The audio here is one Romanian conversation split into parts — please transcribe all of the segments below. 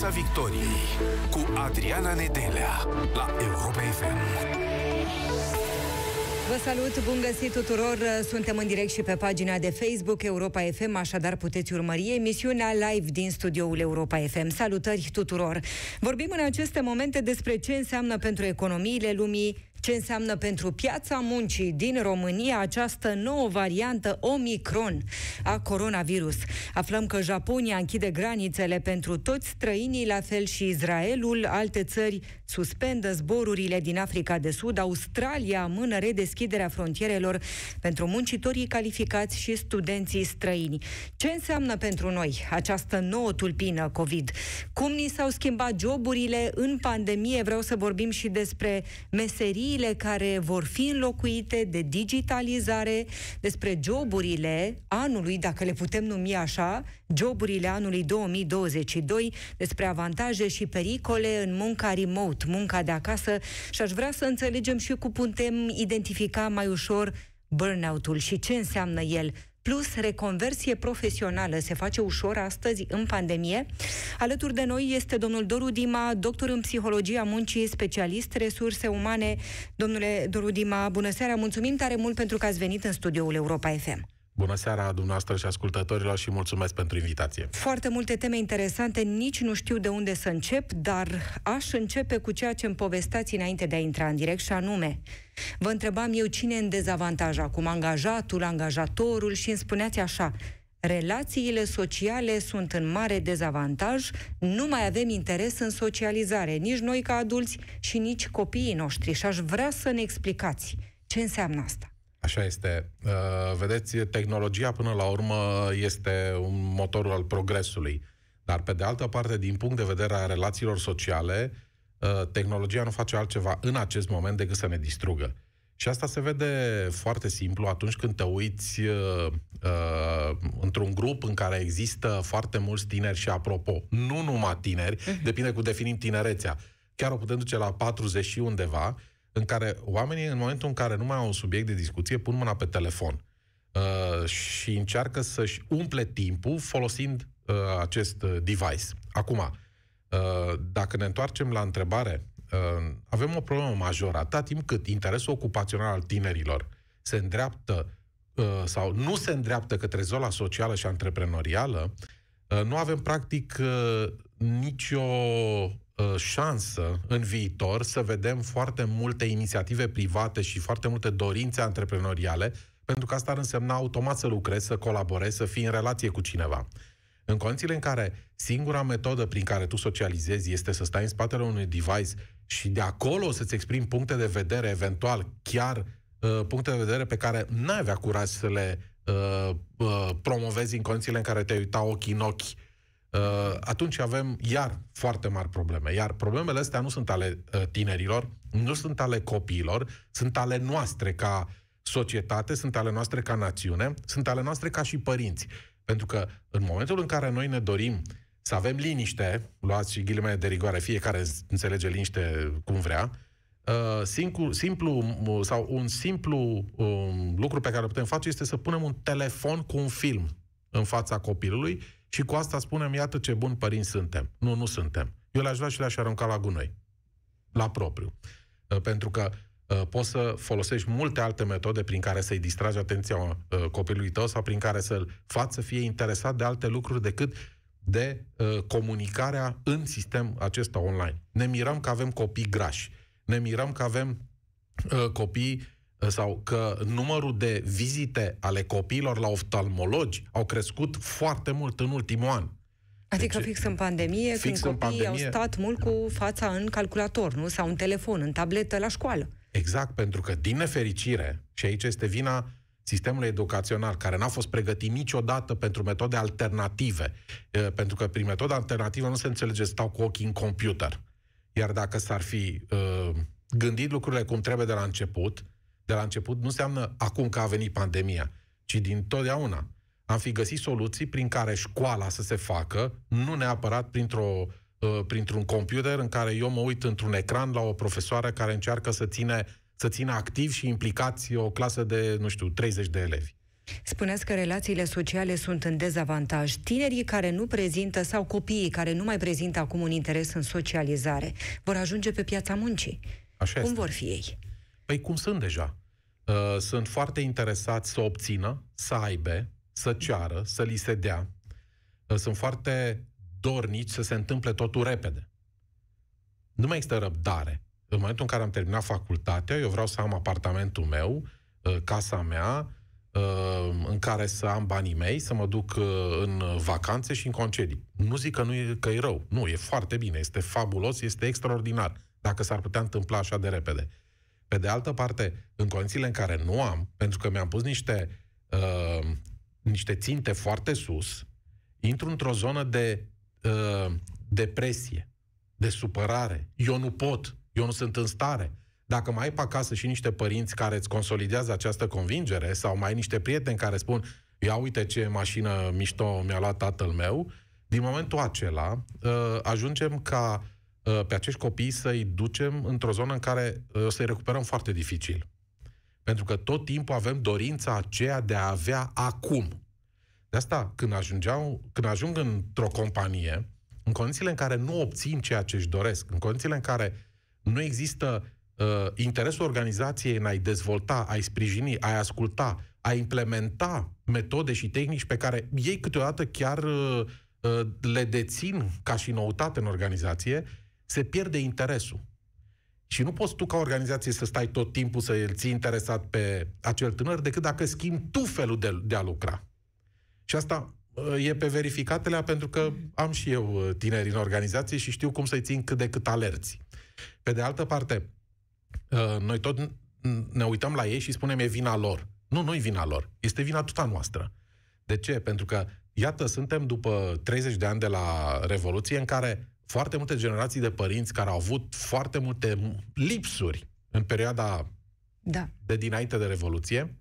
Piața Victoriei cu Adriana Nedelea la Europa FM. Vă salut, bun găsit tuturor! Suntem în direct și pe pagina de Facebook Europa FM, așadar puteți urmări emisiunea live din studioul Europa FM. Salutări tuturor! Vorbim în aceste momente despre ce înseamnă pentru economiile lumii ce înseamnă pentru piața muncii din România această nouă variantă Omicron a coronavirus. Aflăm că Japonia închide granițele pentru toți străinii, la fel și Israelul, alte țări suspendă zborurile din Africa de Sud, Australia amână redeschiderea frontierelor pentru muncitorii calificați și studenții străini. Ce înseamnă pentru noi această nouă tulpină COVID? Cum ni s-au schimbat joburile în pandemie? Vreau să vorbim și despre meserii tehnologiile care vor fi înlocuite, de digitalizare, despre joburile anului, dacă le putem numi așa, joburile anului 2022, despre avantaje și pericole în munca remote, munca de acasă și aș vrea să înțelegem și cum putem identifica mai ușor burnout-ul și ce înseamnă el plus reconversie profesională. Se face ușor astăzi în pandemie. Alături de noi este domnul Doru Dima, doctor în psihologia muncii, specialist resurse umane. Domnule Doru Dima, bună seara, mulțumim tare mult pentru că ați venit în studioul Europa FM. Bună seara dumneavoastră și ascultătorilor și mulțumesc pentru invitație. Foarte multe teme interesante, nici nu știu de unde să încep, dar aș începe cu ceea ce îmi povestați înainte de a intra în direct și anume, vă întrebam eu cine e în dezavantaj acum, angajatul, angajatorul și îmi spuneați așa, Relațiile sociale sunt în mare dezavantaj, nu mai avem interes în socializare, nici noi ca adulți și nici copiii noștri. Și aș vrea să ne explicați ce înseamnă asta. Așa este. Uh, vedeți, tehnologia până la urmă este un motor al progresului. Dar pe de altă parte, din punct de vedere a relațiilor sociale, uh, tehnologia nu face altceva în acest moment decât să ne distrugă. Și asta se vede foarte simplu atunci când te uiți uh, uh, într-un grup în care există foarte mulți tineri și, apropo, nu numai tineri, mhm. depinde cu definim tinerețea. Chiar o putem duce la 40 și undeva în care oamenii, în momentul în care nu mai au un subiect de discuție, pun mâna pe telefon uh, și încearcă să-și umple timpul folosind uh, acest uh, device. Acum, uh, dacă ne întoarcem la întrebare, uh, avem o problemă majoră, atât timp cât interesul ocupațional al tinerilor se îndreaptă uh, sau nu se îndreaptă către zona socială și antreprenorială, uh, nu avem practic uh, nicio Uh, șansă în viitor să vedem foarte multe inițiative private și foarte multe dorințe antreprenoriale, pentru că asta ar însemna automat să lucrezi, să colaborezi, să fii în relație cu cineva. În condițiile în care singura metodă prin care tu socializezi este să stai în spatele unui device și de acolo să-ți exprimi puncte de vedere, eventual chiar uh, puncte de vedere pe care n-ai avea curaj să le uh, uh, promovezi în condițiile în care te uita ochi în ochi uh, Uh, atunci avem iar foarte mari probleme. Iar problemele astea nu sunt ale uh, tinerilor, nu sunt ale copiilor, sunt ale noastre ca societate, sunt ale noastre ca națiune, sunt ale noastre ca și părinți. Pentru că în momentul în care noi ne dorim să avem liniște, luați și ghilimele de rigoare, fiecare înțelege liniște cum vrea, uh, simplu, simplu sau un simplu um, lucru pe care îl putem face este să punem un telefon cu un film în fața copilului și cu asta spunem, iată ce buni părinți suntem. Nu, nu suntem. Eu le-aș lua și le-aș arunca la gunoi. La propriu. Uh, pentru că uh, poți să folosești multe alte metode prin care să-i distragi atenția uh, copilului tău sau prin care să-l faci să fie interesat de alte lucruri decât de comunicarea în sistem acesta online. Ne mirăm că avem copii grași. Ne mirăm că avem copii sau că numărul de vizite ale copiilor la oftalmologi au crescut foarte mult în ultimul an. Adică deci, fix în pandemie, fix când copiii pandemie, au stat mult cu fața în calculator, nu? Sau în telefon, în tabletă, la școală. Exact, pentru că, din nefericire, și aici este vina sistemului educațional, care n-a fost pregătit niciodată pentru metode alternative, eh, pentru că prin metodă alternativă nu se înțelege stau cu ochii în computer. Iar dacă s-ar fi uh, gândit lucrurile cum trebuie de la început, de la început nu înseamnă acum că a venit pandemia, ci din totdeauna. Am fi găsit soluții prin care școala să se facă, nu neapărat printr-o, uh, printr-un computer în care eu mă uit într-un ecran la o profesoară care încearcă să, ține, să ține activ și implicați o clasă de, nu știu, 30 de elevi. Spuneți că relațiile sociale sunt în dezavantaj. Tinerii care nu prezintă sau copiii care nu mai prezintă acum un interes în socializare vor ajunge pe piața muncii. Așa cum este. vor fi ei? Păi cum sunt deja. Uh, sunt foarte interesați să obțină, să aibă, să ceară, să li se dea. Uh, sunt foarte dornici să se întâmple totul repede. Nu mai există răbdare. În momentul în care am terminat facultatea, eu vreau să am apartamentul meu, uh, casa mea, în care să am banii mei, să mă duc în vacanțe și în concedii. Nu zic că nu e, că e rău. Nu, e foarte bine, este fabulos, este extraordinar, dacă s-ar putea întâmpla așa de repede. Pe de altă parte, în condițiile în care nu am, pentru că mi-am pus niște, uh, niște ținte foarte sus, intru într-o zonă de uh, depresie, de supărare. Eu nu pot, eu nu sunt în stare. Dacă mai ai pe acasă și niște părinți care îți consolidează această convingere sau mai ai niște prieteni care spun ia uite ce mașină mișto mi-a luat tatăl meu, din momentul acela uh, ajungem ca Uh, pe acești copii să-i ducem într-o zonă în care uh, o să-i recuperăm foarte dificil. Pentru că tot timpul avem dorința aceea de a avea acum. De asta, când, ajungeau, când ajung într-o companie, în condițiile în care nu obțin ceea ce își doresc, în condițiile în care nu există uh, interesul organizației în a-i dezvolta, a-i sprijini, a-i asculta, a implementa metode și tehnici pe care ei câteodată chiar uh, uh le dețin ca și noutate în organizație, se pierde interesul. Și nu poți tu ca organizație să stai tot timpul să îl ții interesat pe acel tânăr decât dacă schimbi tu felul de, de a lucra. Și asta uh, e pe verificatele pentru că am și eu uh, tineri în organizație și știu cum să-i țin cât de cât alerți. Pe de altă parte, uh, noi tot ne uităm la ei și spunem e vina lor. Nu, nu e vina lor. Este vina tuta noastră. De ce? Pentru că, iată, suntem după 30 de ani de la Revoluție în care foarte multe generații de părinți care au avut foarte multe lipsuri în perioada da. de dinainte de Revoluție,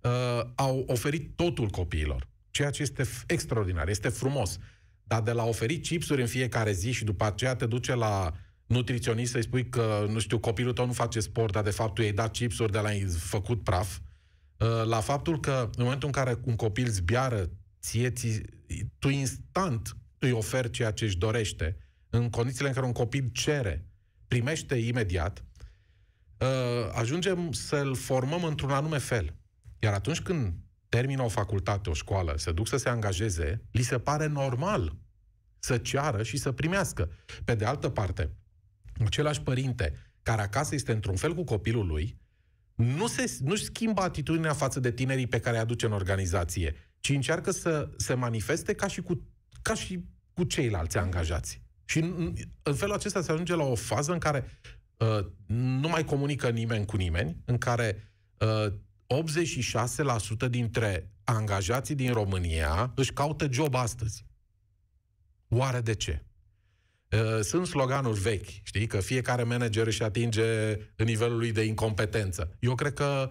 uh, au oferit totul copiilor, ceea ce este extraordinar, este frumos. Dar de la oferi chipsuri în fiecare zi și după aceea te duce la nutriționist să-i spui că, nu știu, copilul tău nu face sport, dar de fapt tu i-ai dat chipsuri de la ai făcut praf, uh, la faptul că în momentul în care un copil zbiară, ție, ți, tu instant îi oferi ceea ce își dorește, în condițiile în care un copil cere, primește imediat, uh, ajungem să-l formăm într-un anume fel. Iar atunci când termină o facultate, o școală, se duc să se angajeze, li se pare normal să ceară și să primească. Pe de altă parte, același părinte care acasă este într-un fel cu copilul lui, nu se, nu-și schimbă atitudinea față de tinerii pe care îi aduce în organizație, ci încearcă să se manifeste ca și cu, ca și cu ceilalți angajați. Și în, felul acesta se ajunge la o fază în care uh, nu mai comunică nimeni cu nimeni, în care 86% uh, dintre angajații din România își caută job astăzi. Oare de ce? Uh, sunt sloganuri vechi, știi, că fiecare manager își atinge nivelul lui de incompetență. Eu cred că,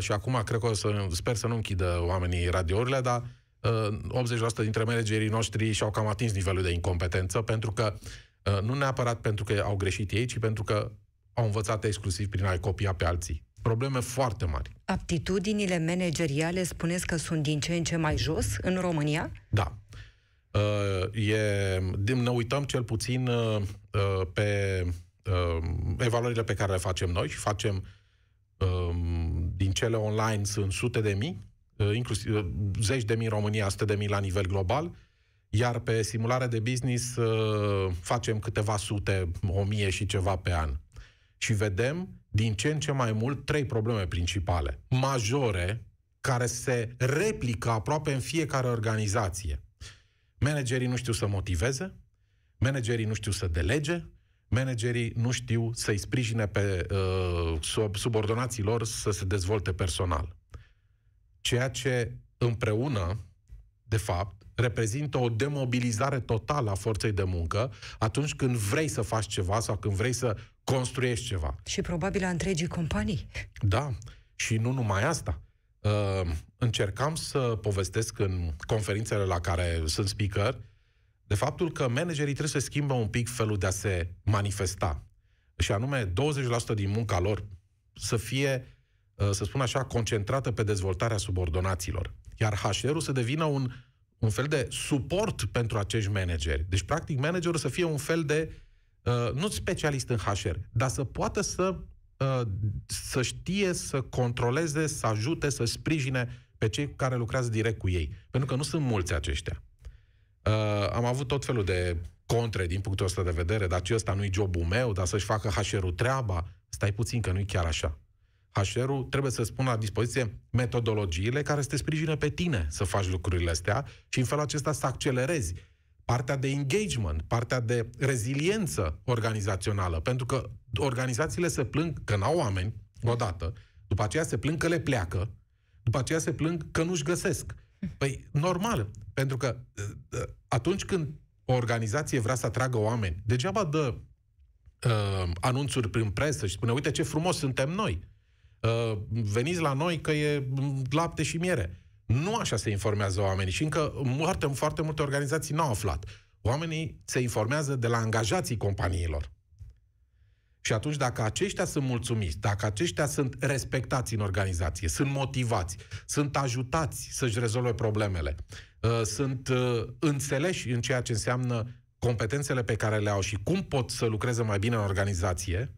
și acum cred că o să, sper să nu închidă oamenii radiourile, dar 80% dintre managerii noștri și-au cam atins nivelul de incompetență, pentru că uh, nu neapărat pentru că au greșit ei, ci pentru că au învățat exclusiv prin a-i copia pe alții. Probleme foarte mari. Aptitudinile manageriale spuneți că sunt din ce în ce mai jos în România? Da. Uh, e, ne uităm cel puțin uh, pe evaluările pe care le facem noi și facem um, din cele online sunt sute de mii Uh, inclusiv uh, zeci de mii în România, sute de mii la nivel global, iar pe simulare de business uh, facem câteva sute, o mie și ceva pe an. Și vedem din ce în ce mai mult trei probleme principale, majore, care se replică aproape în fiecare organizație. Managerii nu știu să motiveze, managerii nu știu să delege, managerii nu știu să-i sprijine pe uh, sub, subordonații lor să se dezvolte personal ceea ce împreună, de fapt, reprezintă o demobilizare totală a forței de muncă atunci când vrei să faci ceva sau când vrei să construiești ceva. Și probabil a întregii companii. Da, și nu numai asta. Uh, încercam să povestesc în conferințele la care sunt speaker de faptul că managerii trebuie să schimbă un pic felul de a se manifesta. Și anume, 20% din munca lor să fie Uh, să spun așa, concentrată pe dezvoltarea subordonaților. Iar HR-ul să devină un, un fel de suport pentru acești manageri. Deci, practic, managerul să fie un fel de, uh, nu specialist în HR, dar să poată să, uh, să știe să controleze, să ajute, să sprijine pe cei care lucrează direct cu ei. Pentru că nu sunt mulți aceștia. Am avut tot felul de contre din punctul ăsta de vedere, dar ce ăsta nu-i jobul meu, dar să-și facă HR-ul treaba, stai puțin că nu-i chiar așa. HR-ul trebuie să spună la dispoziție metodologiile care să te sprijină pe tine să faci lucrurile astea și în felul acesta să accelerezi partea de engagement, partea de reziliență organizațională, pentru că organizațiile se plâng că n-au oameni, odată, după aceea se plâng că le pleacă, după aceea se plâng că nu-și găsesc. Păi, normal, pentru că ă, ă, atunci când o organizație vrea să atragă oameni, degeaba dă uh, anunțuri prin presă și spune, uite ce frumos suntem noi. Uh, veniți la noi că e lapte și miere. Nu așa se informează oamenii și încă foarte, foarte multe organizații n-au aflat. Oamenii se informează de la angajații companiilor. Și atunci, dacă aceștia sunt mulțumiți, dacă aceștia sunt respectați în organizație, sunt motivați, sunt ajutați să-și rezolve problemele, uh, sunt uh, înțeleși în ceea ce înseamnă competențele pe care le au și cum pot să lucreze mai bine în organizație,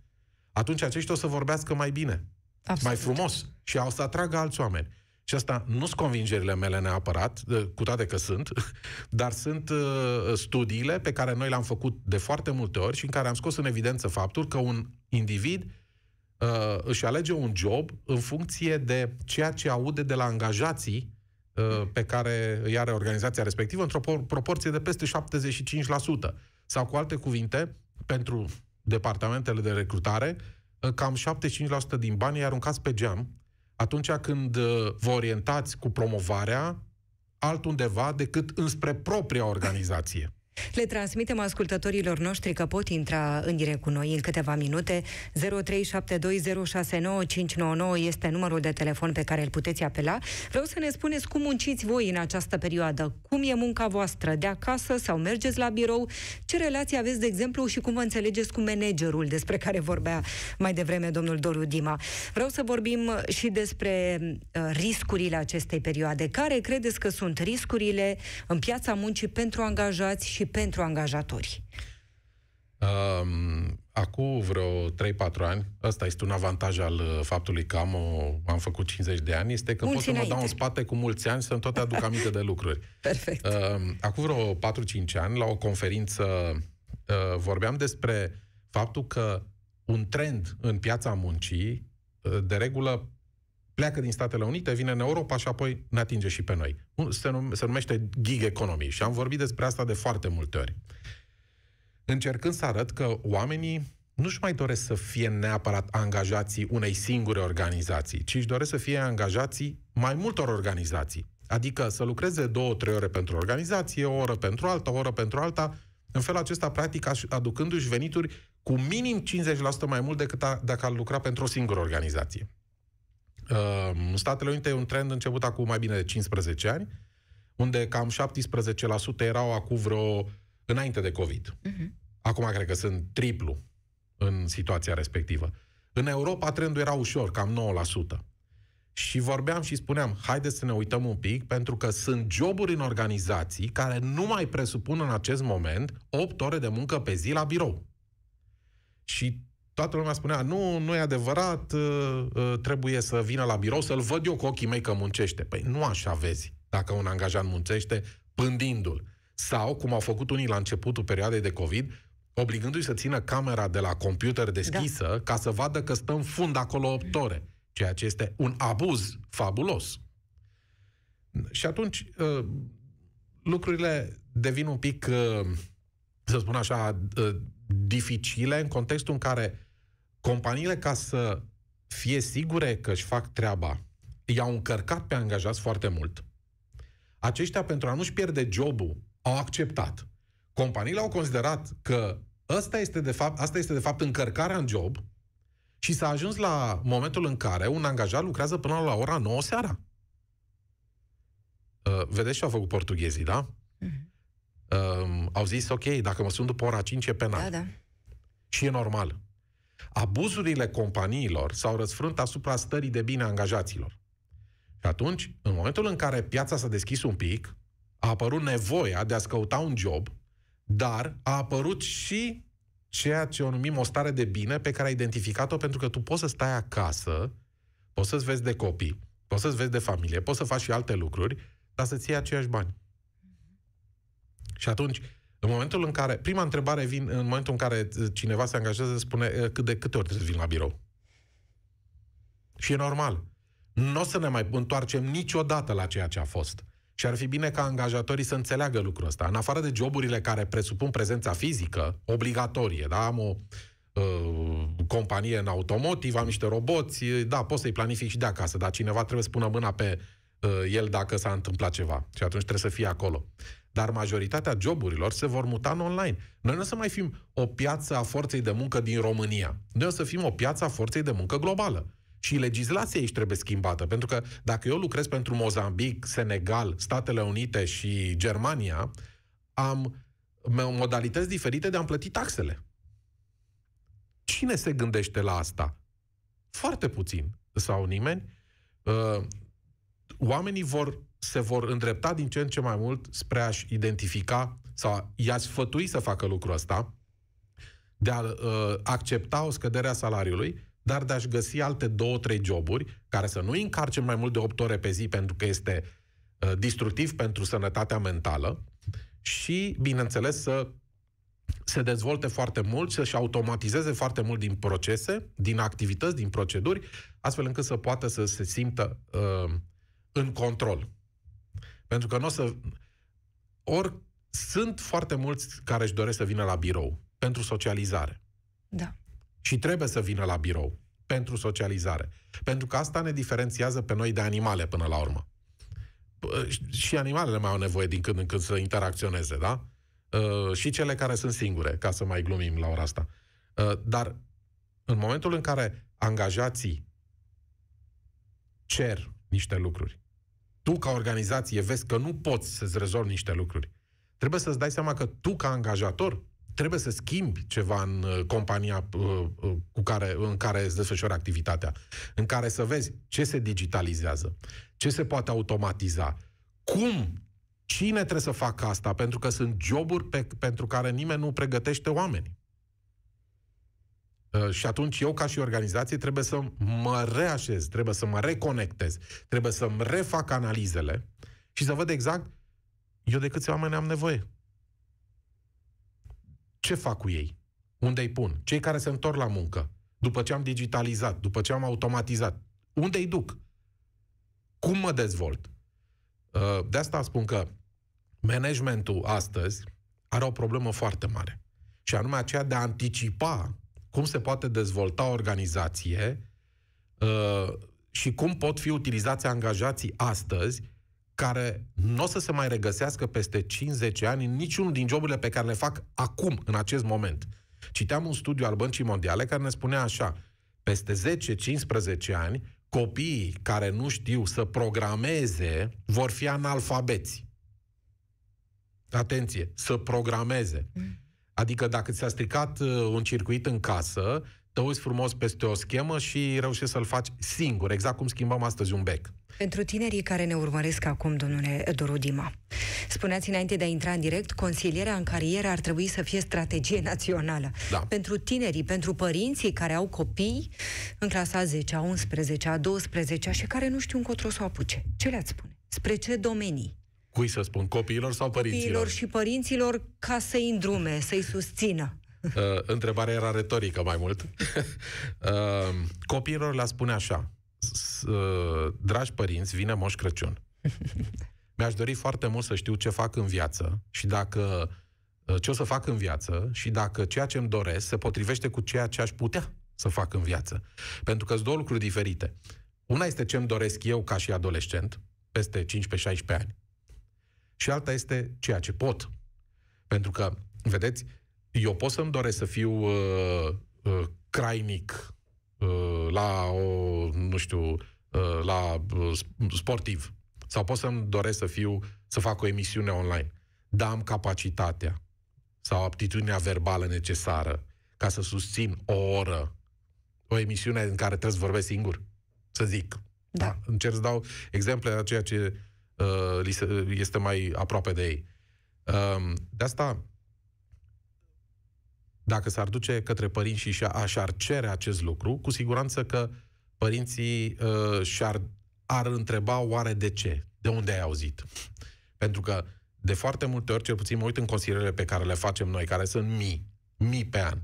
atunci aceștia o să vorbească mai bine. Absolut. mai frumos și au să atragă alți oameni. Și asta nu sunt convingerile mele neapărat, cu toate că sunt, dar sunt uh, studiile pe care noi le-am făcut de foarte multe ori și în care am scos în evidență faptul că un individ uh, își alege un job în funcție de ceea ce aude de la angajații uh, pe care îi are organizația respectivă într-o proporție de peste 75%. Sau cu alte cuvinte, pentru departamentele de recrutare, Ă, cam 75% din bani îi aruncați pe geam atunci când ă, vă orientați cu promovarea altundeva decât înspre propria organizație. Le transmitem ascultătorilor noștri că pot intra în direct cu noi în câteva minute. 0372069599 este numărul de telefon pe care îl puteți apela. Vreau să ne spuneți cum munciți voi în această perioadă, cum e munca voastră, de acasă sau mergeți la birou, ce relație aveți, de exemplu, și cum vă înțelegeți cu managerul despre care vorbea mai devreme domnul Doru Dima. Vreau să vorbim și despre uh, riscurile acestei perioade. Care credeți că sunt riscurile în piața muncii pentru angajați și și pentru angajatori? Um, acum vreo 3-4 ani, ăsta este un avantaj al uh, faptului că am, o, am făcut 50 de ani, este că mulți pot să mă dau în spate cu mulți ani să-mi toate aduc aminte de lucruri. Perfect. Um, acum vreo 4-5 ani, la o conferință, uh, vorbeam despre faptul că un trend în piața muncii, uh, de regulă pleacă din Statele Unite, vine în Europa și apoi ne atinge și pe noi. Se, num- se numește gig economy și am vorbit despre asta de foarte multe ori. Încercând să arăt că oamenii nu-și mai doresc să fie neapărat angajații unei singure organizații, ci își doresc să fie angajații mai multor organizații. Adică să lucreze două, trei ore pentru organizație, o oră pentru alta, o oră pentru alta, în felul acesta, practic, aducându-și venituri cu minim 50% mai mult decât a, dacă ar lucra pentru o singură organizație. Ehm, în Statele Unite e un trend început acum mai bine de 15 ani, unde cam 17% erau acum vreo înainte de COVID. Uh-huh. Acum cred că sunt triplu în situația respectivă. În Europa trendul era ușor, cam 9%. Și vorbeam și spuneam, haideți să ne uităm un pic, pentru că sunt joburi în organizații care nu mai presupun în acest moment 8 ore de muncă pe zi la birou. Și toată lumea spunea, nu, nu e adevărat, uh, uh, trebuie să vină la birou să-l văd eu cu ochii mei că muncește. Păi nu așa vezi dacă un angajat muncește pândindu-l. Sau, cum au făcut unii la începutul perioadei de COVID, obligându-i să țină camera de la computer deschisă da. ca să vadă că stă în fund acolo 8 ore, ceea ce este un abuz fabulos. Și atunci uh, lucrurile devin un pic, să spun așa, dificile în contextul în care companiile ca să fie sigure că își fac treaba, i-au încărcat pe angajați foarte mult. Aceștia, pentru a nu-și pierde jobul, au acceptat. Companiile au considerat că asta este de fapt, asta este de fapt încărcarea în job și s-a ajuns la momentul în care un angajat lucrează până la ora 9 seara. Uh, vedeți ce au făcut portughezii, da? Uh-huh. Uh, au zis, ok, dacă mă sun după ora 5 e penal. Da, da. Și e normal. Abuzurile companiilor s-au răsfrânt asupra stării de bine a angajaților. Și atunci, în momentul în care piața s-a deschis un pic, a apărut nevoia de a scăuta căuta un job, dar a apărut și ceea ce o numim o stare de bine pe care ai identificat-o pentru că tu poți să stai acasă, poți să-ți vezi de copii, poți să-ți vezi de familie, poți să faci și alte lucruri, dar să-ți iei aceiași bani. Și atunci, în momentul în care, prima întrebare vin în momentul în care uh, cineva se angajează, spune uh, cât de câte ori trebuie să vin la birou. Și e normal. Nu o să ne mai întoarcem niciodată la ceea ce a fost. Și ar fi bine ca angajatorii să înțeleagă lucrul ăsta. În afară de joburile care presupun prezența fizică, obligatorie, da, am o uh, companie în automotiv, am niște roboți, da, poți să-i planifici și de acasă, dar cineva trebuie să pună mâna pe uh, el dacă s-a întâmplat ceva. Și atunci trebuie să fie acolo. Dar majoritatea joburilor se vor muta în online. Noi nu o să mai fim o piață a forței de muncă din România. Noi o să fim o piață a forței de muncă globală. Și legislația aici trebuie schimbată, pentru că dacă eu lucrez pentru Mozambic, Senegal, Statele Unite și Germania, am modalități diferite de a-mi plăti taxele. Cine se gândește la asta? Foarte puțin sau nimeni. Uh, oamenii vor se vor îndrepta din ce în ce mai mult spre a-și identifica sau i-a sfătui să facă lucrul ăsta, de a uh, accepta o scădere a salariului, dar de a-și găsi alte două, trei joburi care să nu îi încarce mai mult de 8 ore pe zi pentru că este uh, distructiv pentru sănătatea mentală și, bineînțeles, să se dezvolte foarte mult, să-și automatizeze foarte mult din procese, din activități, din proceduri, astfel încât să poată să se simtă uh, în control. Pentru că nu o să... Ori sunt foarte mulți care își doresc să vină la birou pentru socializare. Da. Și trebuie să vină la birou pentru socializare. Pentru că asta ne diferențiază pe noi de animale până la urmă. Uh, și animalele mai au nevoie din când în când să interacționeze, da? Uh, și cele care sunt singure, ca să mai glumim la ora asta. Uh, dar în momentul în care angajații cer niște lucruri, tu ca organizație vezi că nu poți să-ți rezolvi niște lucruri, trebuie să-ți dai seama că tu ca angajator trebuie să schimbi ceva în uh, compania uh, uh, cu care, în care îți desfășori activitatea, în care să vezi ce se digitalizează, ce se poate automatiza, cum, cine trebuie să facă asta, pentru că sunt joburi pe, pentru care nimeni nu pregătește oameni. Uh, și atunci eu, ca și organizație, trebuie să mă reașez, trebuie să mă reconectez, trebuie să-mi refac analizele și să văd exact eu de câți oameni am nevoie. Ce fac cu ei? Unde îi pun? Cei care se întorc la muncă, după ce am digitalizat, după ce am automatizat, unde îi duc? Cum mă dezvolt? Uh, de asta spun că managementul astăzi are o problemă foarte mare. Și anume aceea de a anticipa cum se poate dezvolta o organizație uh, și cum pot fi utilizați angajații astăzi care nu o să se mai regăsească peste 50 ani în niciunul din joburile pe care le fac acum, în acest moment. Citeam un studiu al Băncii Mondiale care ne spunea așa, peste 10-15 ani, copiii care nu știu să programeze vor fi analfabeți. Atenție, să programeze. Mm. Adică dacă ți-a stricat uh, un circuit în casă, te uiți frumos peste o schemă și reușești să-l faci singur, exact cum schimbăm astăzi un bec. Pentru tinerii care ne urmăresc acum, domnule Doru Dima, spuneați înainte de a intra în direct, consilierea în carieră ar trebui să fie strategie națională. Da. Pentru tinerii, pentru părinții care au copii în clasa 10, a 11, a 12 și care nu știu încotro să o apuce. Ce le-ați spune? Spre ce domenii? Cui să spun? Copiilor sau părinților? Copiilor și părinților ca să-i îndrume, să-i susțină. Uh, întrebarea era retorică mai mult. uh, copiilor le spune așa. Uh, dragi părinți, vine Moș Crăciun. Mi-aș dori foarte mult să știu ce fac în viață și dacă uh, ce o să fac în viață și dacă ceea ce îmi doresc se potrivește cu ceea ce aș putea să fac în viață. Pentru că sunt două lucruri diferite. Una este ce îmi doresc eu ca și adolescent, peste 15-16 ani, și alta este ceea ce pot. Pentru că, vedeți, eu pot să-mi doresc să fiu uh, uh, crainic uh, la o, nu știu, uh, la uh, sportiv sau pot să-mi doresc să fiu, să fac o emisiune online, dar am capacitatea sau aptitudinea verbală necesară ca să susțin o oră o emisiune în care trebuie să vorbesc singur, să zic. Da. da. Încerc să dau exemple a ceea ce Uh, este mai aproape de ei. Um, de asta, dacă s-ar duce către părinți și și-ar cere acest lucru, cu siguranță că părinții uh, și-ar ar întreba oare de ce, de unde ai auzit. Pentru că de foarte multe ori, cel puțin mă uit în consilierele pe care le facem noi, care sunt mii, mii pe an,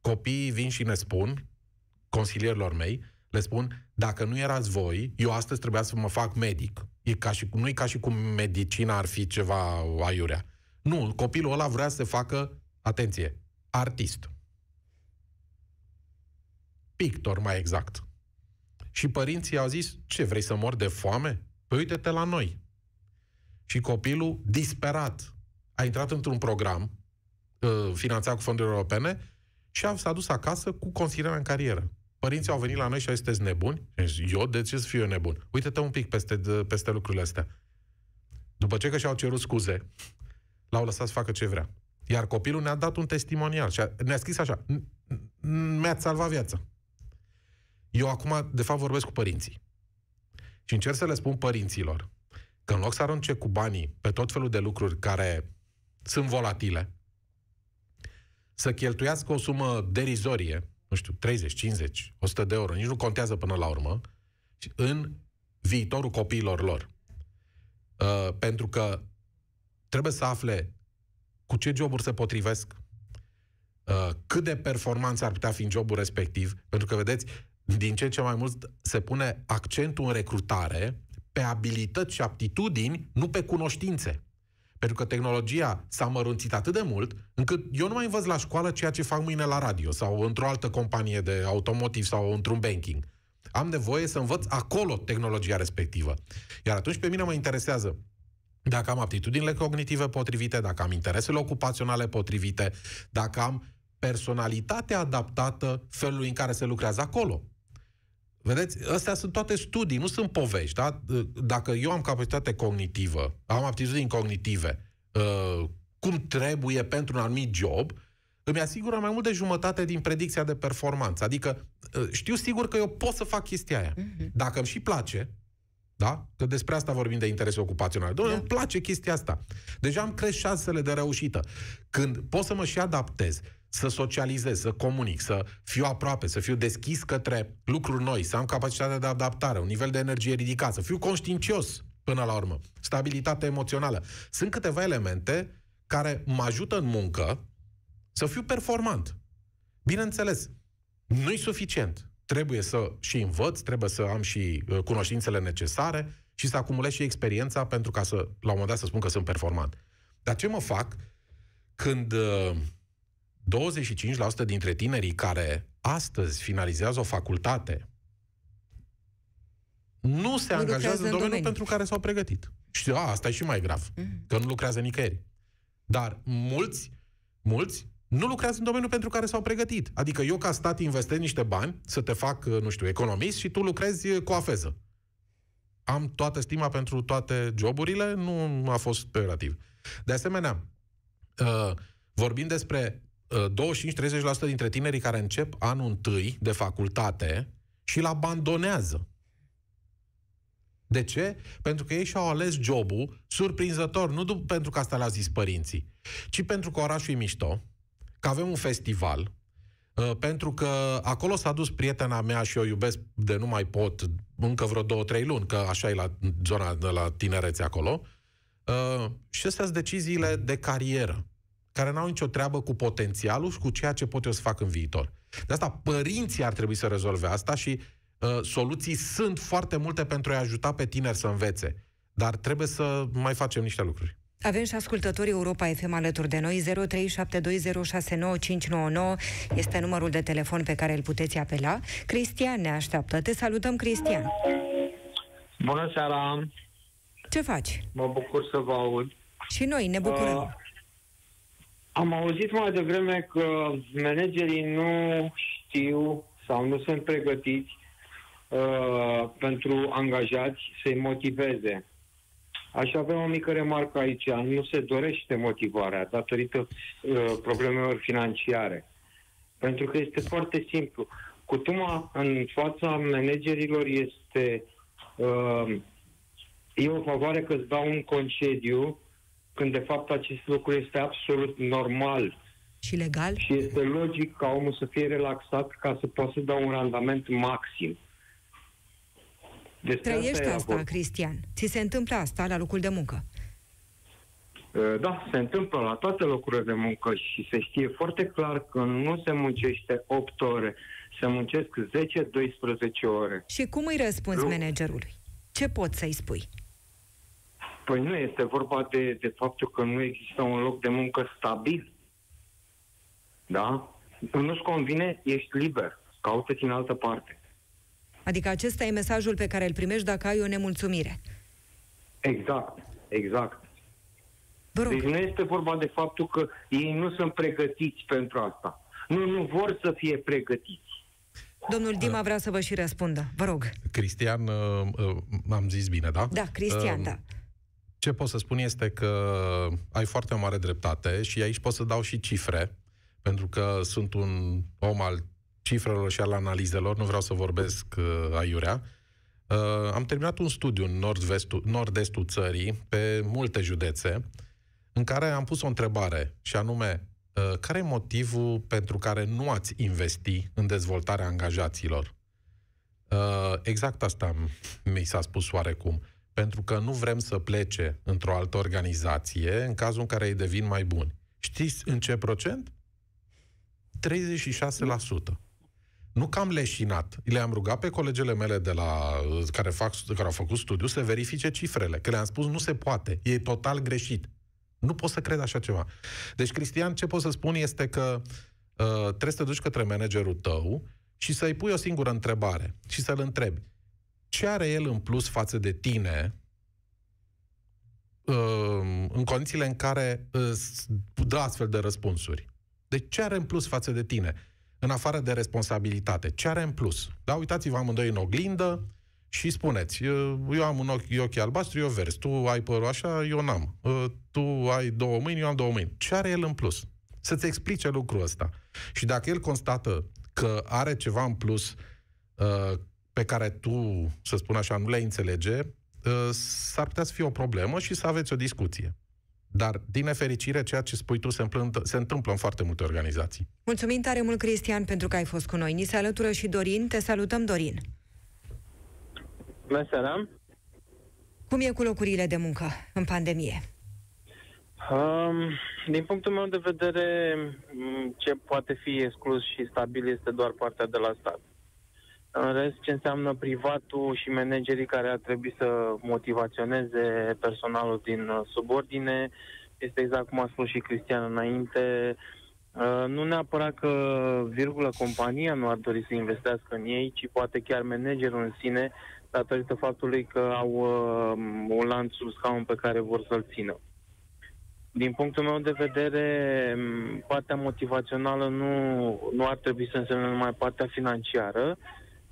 copiii vin și ne spun, consilierilor mei, le spun, dacă nu erați voi, eu astăzi trebuia să mă fac medic. E ca și, nu e ca și cum medicina ar fi ceva aiurea. Nu, copilul ăla vrea să facă, atenție, artist. Pictor, mai exact. Și părinții au zis, ce, vrei să mor de foame? Păi uite-te la noi. Și copilul, disperat, a intrat într-un program uh, finanțat cu fonduri europene și s-a dus acasă cu consilierea în carieră. Părinții au venit la noi și au zis, nebuni? eu? De ce să fiu eu nebun? Uite-te un pic peste, peste lucrurile astea. După ce că și-au cerut scuze, l-au lăsat să facă ce vrea. Iar copilul ne-a dat un testimonial și ne-a scris așa, mi a salvat viața. Eu acum, de fapt, vorbesc cu părinții. Și încerc să le spun părinților că în loc să arunce cu banii pe tot felul de lucruri care sunt volatile, să cheltuiască o sumă derizorie nu știu, 30, 50, 100 de euro, nici nu contează până la urmă, în viitorul copiilor lor. Uh, pentru că trebuie să afle cu ce joburi se potrivesc, uh, cât de performanță ar putea fi în jobul respectiv, pentru că, vedeți, din ce ce mai mult se pune accentul în recrutare pe abilități și aptitudini, nu pe cunoștințe. Pentru că tehnologia s-a mărunțit atât de mult, încât eu nu mai învăț la școală ceea ce fac mâine la radio sau într-o altă companie de automotiv sau într-un banking. Am nevoie să învăț acolo tehnologia respectivă. Iar atunci pe mine mă interesează dacă am aptitudinile cognitive potrivite, dacă am interesele ocupaționale potrivite, dacă am personalitatea adaptată felului în care se lucrează acolo. Vedeți? Astea sunt toate studii, nu sunt povești. Da? Dacă eu am capacitate cognitivă, am aptitudini cognitive, uh, cum trebuie pentru un anumit job, îmi asigură mai mult de jumătate din predicția de performanță. Adică uh, știu sigur că eu pot să fac chestia aia. Mhm. Dacă îmi și place, da? Că despre asta vorbim de interese ocupaționale. Doar da. îmi place chestia asta. Deja am crescut șansele de reușită. Când pot să mă și adaptez, să socializez, să comunic, să fiu aproape, să fiu deschis către lucruri noi, să am capacitatea de adaptare, un nivel de energie ridicat, să fiu conștiincios până la urmă, stabilitate emoțională. Sunt câteva elemente care mă ajută în muncă să fiu performant. Bineînțeles, nu e suficient. Trebuie să și învăț, trebuie să am și uh, cunoștințele necesare și să acumulez și experiența pentru ca să, la un moment dat, să spun că sunt performant. Dar ce mă fac când uh, 25% dintre tinerii care astăzi finalizează o facultate nu se nu angajează în domeniul domeniu. pentru care s-au pregătit. Și a, asta e și mai grav, mm. că nu lucrează nicăieri. Dar mulți, mulți nu lucrează în domeniul pentru care s-au pregătit. Adică eu ca stat investesc niște bani să te fac, nu știu, economist și tu lucrezi cu afeză. Am toată stima pentru toate joburile, nu a fost relativ. De asemenea, uh, vorbind despre 25-30% uh, dintre tinerii care încep anul întâi de facultate și îl abandonează. De ce? Pentru că ei și-au ales jobul surprinzător, nu pentru că asta le a zis părinții, ci pentru că orașul e mișto, că avem un festival, uh, pentru că acolo s-a dus prietena mea și o iubesc de nu mai pot încă vreo două, trei luni, că așa e la zona de la tinerețe acolo. Uh, și astea sunt deciziile de carieră care n-au nicio treabă cu potențialul și cu ceea ce pot eu să fac în viitor. De asta părinții ar trebui să rezolve asta și uh, soluții sunt foarte multe pentru a-i ajuta pe tineri să învețe. Dar trebuie să mai facem niște lucruri. Avem și ascultătorii Europa FM alături de noi. 0372069599 este numărul de telefon pe care îl puteți apela. Cristian ne așteaptă. Te salutăm, Cristian. Bună seara! Ce faci? Mă bucur să vă aud. Și noi ne bucurăm. Uh, am auzit mai devreme că managerii nu știu sau nu sunt pregătiți uh, pentru angajați să-i motiveze. Aș avea o mică remarcă aici. Nu se dorește motivarea datorită uh, problemelor financiare. Pentru că este foarte simplu. Cutuma în fața managerilor este uh, e o favoare că îți dau un concediu când de fapt acest lucru este absolut normal. Și legal? Și este logic ca omul să fie relaxat ca să poată să dea un randament maxim. Despre Trăiești asta, asta Cristian. Ți se întâmplă asta la locul de muncă? Ă, da, se întâmplă la toate locurile de muncă și se știe foarte clar că nu se muncește 8 ore, se muncesc 10-12 ore. Și cum îi răspunzi Lu- managerului? Ce poți să-i spui? Păi nu, este vorba de, de faptul că nu există un loc de muncă stabil. Da? Nu-ți convine, ești liber. Caută-ți în altă parte. Adică acesta e mesajul pe care îl primești dacă ai o nemulțumire. Exact, exact. Deci nu este vorba de faptul că ei nu sunt pregătiți pentru asta. Nu, nu vor să fie pregătiți. Domnul Dima vrea să vă și răspundă. Vă rog. Cristian, uh, uh, am zis bine, da? Da, Cristian, um, da. Ce pot să spun este că ai foarte o mare dreptate și aici pot să dau și cifre, pentru că sunt un om al cifrelor și al analizelor, nu vreau să vorbesc uh, aiurea. Uh, am terminat un studiu în nord-vestul, nord-estul țării, pe multe județe, în care am pus o întrebare, și anume, uh, care e motivul pentru care nu ați investi în dezvoltarea angajaților? Uh, exact asta mi s-a spus oarecum. Uh, pentru că nu vrem să plece într-o altă organizație în cazul în care ei devin mai buni. Știți în ce procent? 36%. Nu că am leșinat. Le-am rugat pe colegele mele de la, care, fac, care au făcut studiu să verifice cifrele. Că le-am spus nu se poate. E total greșit. Nu pot să cred așa ceva. Deci, Cristian, ce pot să spun este că uh, trebuie să te duci către managerul tău și să-i pui o singură întrebare și să-l întrebi ce are el în plus față de tine um, în condițiile în care uh, dă astfel de răspunsuri. Deci ce are în plus față de tine? În afară de responsabilitate, ce are în plus? Da, uitați-vă amândoi în oglindă și spuneți, eu, eu am un ochi, ochi albastru, eu verzi, tu ai părul așa, eu n-am. Uh, tu ai două mâini, eu am două mâini. Ce are el în plus? Să-ți explice lucrul ăsta. Și dacă el constată că are ceva în plus uh, pe care tu, să spun așa, nu le înțelege, uh, s-ar putea să fie o problemă și să aveți o discuție. Dar, din nefericire, ceea ce spui tu se întâmplă, se întâmplă în foarte multe organizații. Mulțumim tare mult, Cristian, pentru că ai fost cu noi. Ni se alătură și Dorin. Te salutăm, Dorin. Bună Cum e cu locurile de muncă în pandemie? Um, din punctul meu de vedere, ce poate fi exclus și stabil este doar partea de la stat. În rest, ce înseamnă privatul și managerii care ar trebui să motivaționeze personalul din uh, subordine, este exact cum a spus și Cristian înainte, uh, nu neapărat că, virgulă, compania nu ar dori să investească în ei, ci poate chiar managerul în sine, datorită faptului că au uh, un lanț sub scaun pe care vor să-l țină. Din punctul meu de vedere, partea motivațională nu, nu ar trebui să însemne numai partea financiară,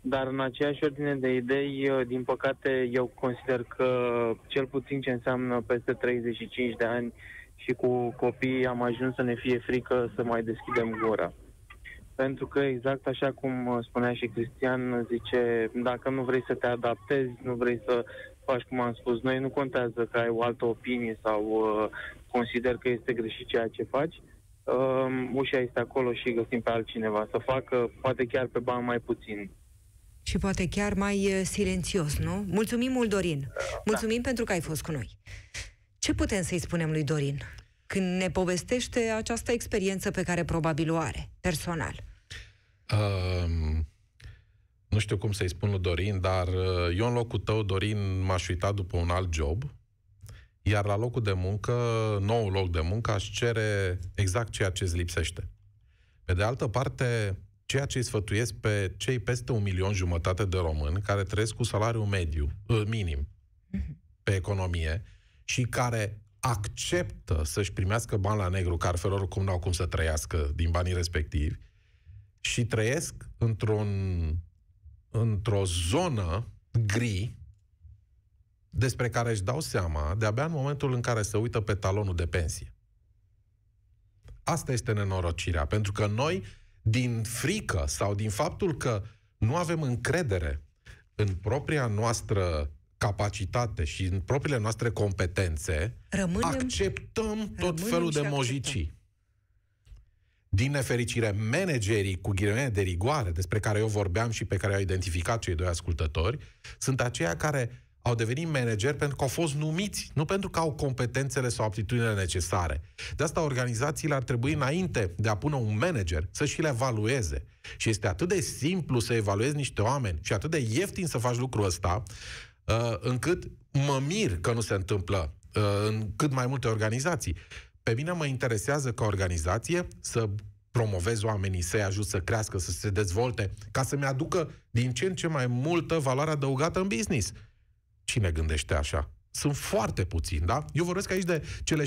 dar în aceeași ordine de idei, din păcate, eu consider că cel puțin ce înseamnă peste 35 de ani și cu copii, am ajuns să ne fie frică să mai deschidem gura. Pentru că, exact așa cum spunea și Cristian, zice, dacă nu vrei să te adaptezi, nu vrei să faci cum am spus noi, nu contează că ai o altă opinie sau uh, consider că este greșit ceea ce faci, uh, ușa este acolo și găsim pe altcineva să facă, poate chiar pe bani mai puțin. Și poate chiar mai silențios, nu? Mulțumim mult, Dorin! Da. Mulțumim da. pentru că ai fost cu noi! Ce putem să-i spunem lui Dorin când ne povestește această experiență pe care probabil o are, personal? Um, nu știu cum să-i spun lui Dorin, dar uh, eu în locul tău, Dorin, m-aș uita după un alt job, iar la locul de muncă, nou loc de muncă, aș cere exact ceea ce îți lipsește. Pe de altă parte, ceea ce îi sfătuiesc pe cei peste un milion jumătate de români care trăiesc cu salariu mediu, uh, minim, mhm. pe economie și care acceptă să-și primească bani la negru, că altfel oricum n-au cum să trăiască din banii respectivi, și trăiesc într-un, într-o zonă gri despre care își dau seama de-abia în momentul în care se uită pe talonul de pensie. Asta este nenorocirea, pentru că noi din frică sau din faptul că nu avem încredere în propria noastră capacitate și în propriile noastre competențe, rămânem, acceptăm tot felul de mojicii. Din nefericire, managerii cu ghilimele de rigoare, despre care eu vorbeam și pe care au identificat cei doi ascultători, sunt aceia care au devenit manageri pentru că au fost numiți, nu pentru că au competențele sau aptitudinile necesare. De asta organizațiile ar trebui înainte de a pune un manager să și le evalueze. Și este atât de simplu să evaluezi niște oameni și atât de ieftin să faci lucrul ăsta, uh, încât mă mir că nu se întâmplă uh, în cât mai multe organizații. Pe mine mă interesează ca organizație să promovez oamenii, să-i ajut să crească, să se dezvolte, ca să-mi aducă din ce în ce mai multă valoare adăugată în business. Cine gândește așa? Sunt foarte puțini, da? Eu vorbesc aici de cele 70%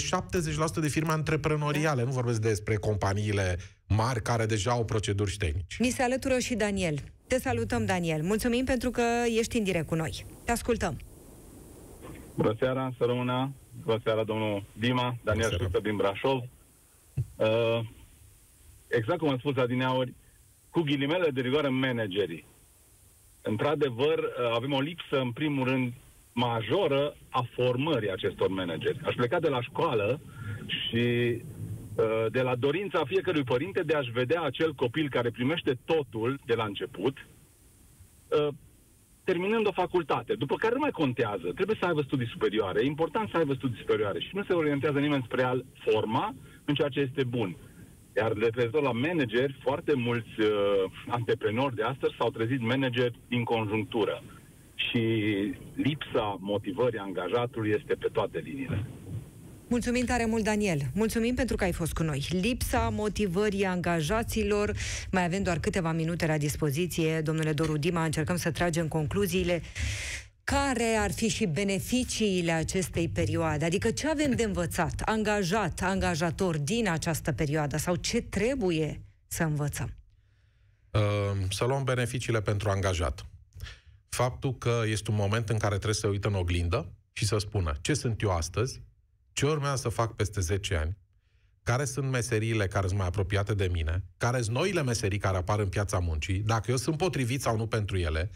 de firme antreprenoriale, da. nu vorbesc despre companiile mari care deja au proceduri și tehnici. Mi se alătură și Daniel. Te salutăm, Daniel. Mulțumim pentru că ești în direct cu noi. Te ascultăm. Bună seara, rămână. Bună seara, domnul Dima, Daniel Sucă din Brașov. Uh, exact cum am spus adineauri, cu ghilimele de rigoare managerii. Într-adevăr, uh, avem o lipsă, în primul rând, majoră a formării acestor manageri. Aș pleca de la școală și uh, de la dorința fiecărui părinte de a-și vedea acel copil care primește totul de la început, uh, terminând o facultate, după care nu mai contează, trebuie să aibă studii superioare, e important să aibă studii superioare și nu se orientează nimeni spre al forma în ceea ce este bun. Iar referitor la manageri, foarte mulți uh, antreprenori de astăzi s-au trezit manageri din conjunctură. Uh, și lipsa motivării angajatului este pe toate liniile. Mulțumim tare mult, Daniel. Mulțumim pentru că ai fost cu noi. Lipsa motivării angajaților. Mai avem doar câteva minute la dispoziție. Domnule Doru Dima, încercăm să tragem concluziile. Care ar fi și beneficiile acestei perioade? Adică ce avem de învățat, angajat, angajator din această perioadă sau ce trebuie să învățăm? Uh, să luăm beneficiile pentru angajat faptul că este un moment în care trebuie să uită în oglindă și să spună ce sunt eu astăzi, ce urmează să fac peste 10 ani, care sunt meseriile care sunt mai apropiate de mine, care sunt noile meserii care apar în piața muncii, dacă eu sunt potrivit sau nu pentru ele,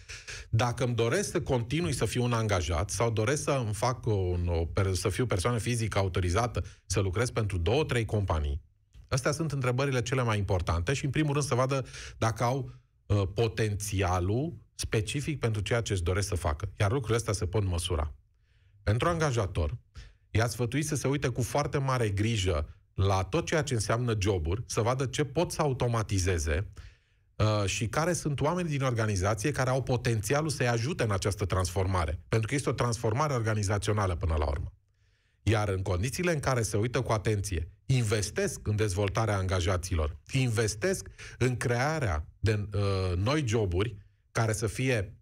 dacă îmi doresc să continui să fiu un angajat sau doresc să îmi fac un, o, să fiu persoană fizică autorizată să lucrez pentru două, trei companii. Astea sunt întrebările cele mai importante și, în primul rând, să vadă dacă au uh, potențialul specific pentru ceea ce își doresc să facă, iar lucrurile astea se pot măsura. Pentru angajator, i-a sfătuit să se uite cu foarte mare grijă la tot ceea ce înseamnă joburi, să vadă ce pot să automatizeze uh, și care sunt oamenii din organizație care au potențialul să-i ajute în această transformare. Pentru că este o transformare organizațională până la urmă. Iar în condițiile în care se uită cu atenție, investesc în dezvoltarea angajaților, investesc în crearea de uh, noi joburi, care să fie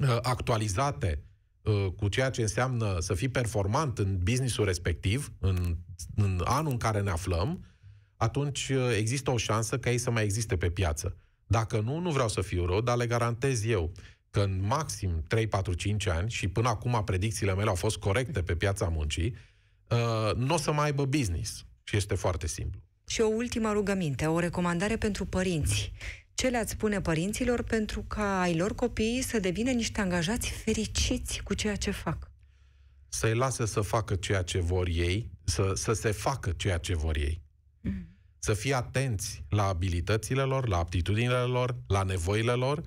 uh, actualizate uh, cu ceea ce înseamnă să fii performant în businessul respectiv, în, în anul în care ne aflăm, atunci uh, există o șansă ca ei să mai existe pe piață. Dacă nu, nu vreau să fiu rău, dar le garantez eu că în maxim 3, 4, 5 ani, și până acum predicțiile mele au fost corecte pe piața muncii, nu o să mai aibă business. Și este foarte simplu. Și o ultimă rugăminte, o recomandare pentru părinți ce le-ați spune părinților pentru ca ai lor copiii să devină niște angajați fericiți cu ceea ce fac? Să-i lasă să facă ceea ce vor ei, să, să se facă ceea ce vor ei. Mm. Să fie atenți la abilitățile lor, la aptitudinile lor, la nevoile lor,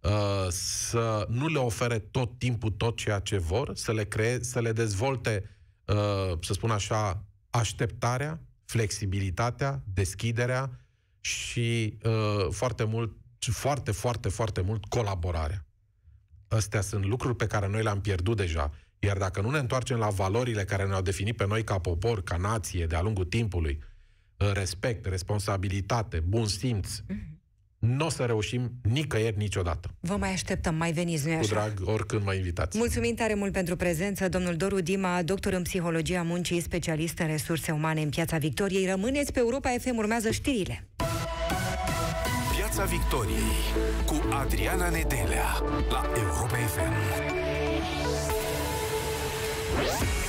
uh, să nu le ofere tot timpul tot ceea ce vor, să le cree, să le dezvolte, uh, să spun așa, așteptarea, flexibilitatea, deschiderea, și uh, foarte mult, foarte, foarte, foarte mult colaborare. Astea sunt lucruri pe care noi le-am pierdut deja. Iar dacă nu ne întoarcem la valorile care ne-au definit pe noi ca popor, ca nație, de-a lungul timpului, uh, respect, responsabilitate, bun simț, mhm nu o să reușim nicăieri niciodată. Vă mai așteptăm, mai veniți, nu Cu așa? drag, oricând mai invitați. Mulțumim tare mult pentru prezență, domnul Doru Dima, doctor în psihologia muncii, specialist în resurse umane în Piața Victoriei. Rămâneți pe Europa FM, urmează știrile. Piața Victoriei cu Adriana Nedelea la Europa FM.